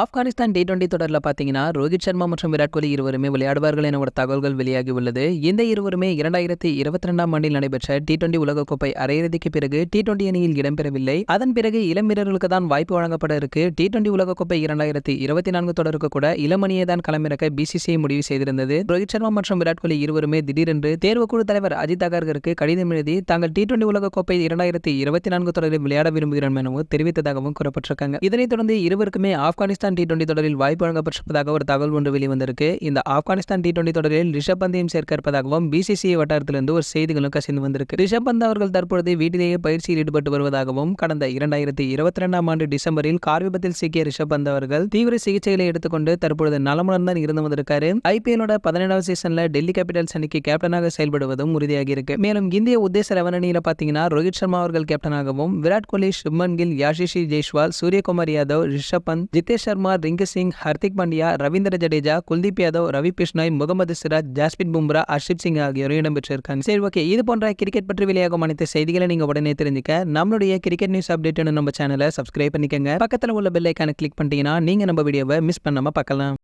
Afghanistan T twenty தொடரில் பார்த்தீங்கன்னா ரோஹித் சர்மா மற்றும் விராட் கோலி இருவருமே விளையாடுவார்கள் என ஒரு தகவல்கள் வெளியாகி உள்ளது இந்த இருவருமே இரண்டாயிரத்தி இருபத்தி ரெண்டாம் ஆண்டில் நடைபெற்ற டி டுவெண்டி உலகக்கோப்பை அரையிறுதிக்கு பிறகு டி டுவெண்டி அணியில் இடம்பெறவில்லை அதன் பிறகு இளம் வீரர்களுக்கு தான் வாய்ப்பு வழங்கப்பட இருக்கு டி டுவெண்டி உலகக்கோப்பை இரண்டாயிரத்தி இருபத்தி நான்கு தொடருக்கு கூட இளமணியை தான் களமிறக்க பிசிசிஐ முடிவு செய்திருந்தது ரோஹித் சர்மா மற்றும் விராட் கோலி இருவருமே திடீரென்று தேர்வுக்குழு தலைவர் அஜித் அகர்கருக்கு கடிதம் எழுதி தாங்கள் டி டுவெண்டி உலகக்கோப்பை இரண்டாயிரத்தி இருபத்தி நான்கு தொடரில் விளையாட விரும்புகிறோம் எனவும் தெரிவித்ததாகவும் கூறப்பட்டிருக்காங்க இதனைத் தொடர்ந்து இருவருக்குமே ஆப்கானிஸ்தான் ஆப்கானிஸ்தான் டி டுவெண்டி தொடரில் வாய்ப்பு வழங்கப்பட்டிருப்பதாக ஒரு தகவல் ஒன்று வெளிவந்திருக்கு இந்த ஆப்கானிஸ்தான் டி டுவெண்டி தொடரில் ரிஷப் பந்தையும் சேர்க்க இருப்பதாகவும் பிசிசிஐ வட்டாரத்திலிருந்து ஒரு செய்திகளும் கசிந்து வந்திருக்கு ரிஷப் பந்த் அவர்கள் தற்பொழுது வீட்டிலேயே பயிற்சியில் ஈடுபட்டு வருவதாகவும் கடந்த இரண்டாயிரத்தி இருபத்தி ரெண்டாம் ஆண்டு டிசம்பரில் கார் விபத்தில் சிக்கிய ரிஷப் பந்த் அவர்கள் தீவிர சிகிச்சைகளை எடுத்துக்கொண்டு தற்பொழுது நலமுடன் தான் இருந்து வந்திருக்காரு ஐபிஎல்லோட பதினேழாவது சீசன்ல டெல்லி கேபிட்டல்ஸ் அணிக்கு கேப்டனாக செயல்படுவதும் உறுதியாகியிருக்கு இருக்கு மேலும் இந்திய உத்தேச ரவணியில பாத்தீங்கன்னா ரோஹித் சர்மா அவர்கள் கேப்டனாகவும் விராட் கோலி சுப்மன் கில் யாஷிஷி ஜெய்ஷ்வால் சூரியகுமார் யாதவ் ரிஷப் பந்த் ஜிதேஷ் சர்மா ரிங்கு சிங் ஹர்திக் பாண்டியா ரவீந்திர ஜடேஜா குல்தீப் யாதவ் ரவி கிருஷ்ணாய் முகமது சிராஜ் ஜாஸ்பின் பும்ரா ஹர்ஷிப் சிங் ஆகியோரும் இடம்பெற்றிருக்காங்க சரி ஓகே இது போன்ற கிரிக்கெட் பற்றி வெளியாகும் அனைத்து செய்திகளை நீங்கள் உடனே தெரிஞ்சுக்க நம்மளுடைய கிரிக்கெட் நியூஸ் அப்டேட்னு நம்ம சேனலை சப்ஸ்கிரைப் பண்ணிக்கங்க பக்கத்தில் உள்ள பெல்லைக்கான கிளிக் பண்ணிட்டீங்கன்னா நீங்கள் நம்ம வீடியோவை மிஸ் பண்ணாம பார்க்கலாம்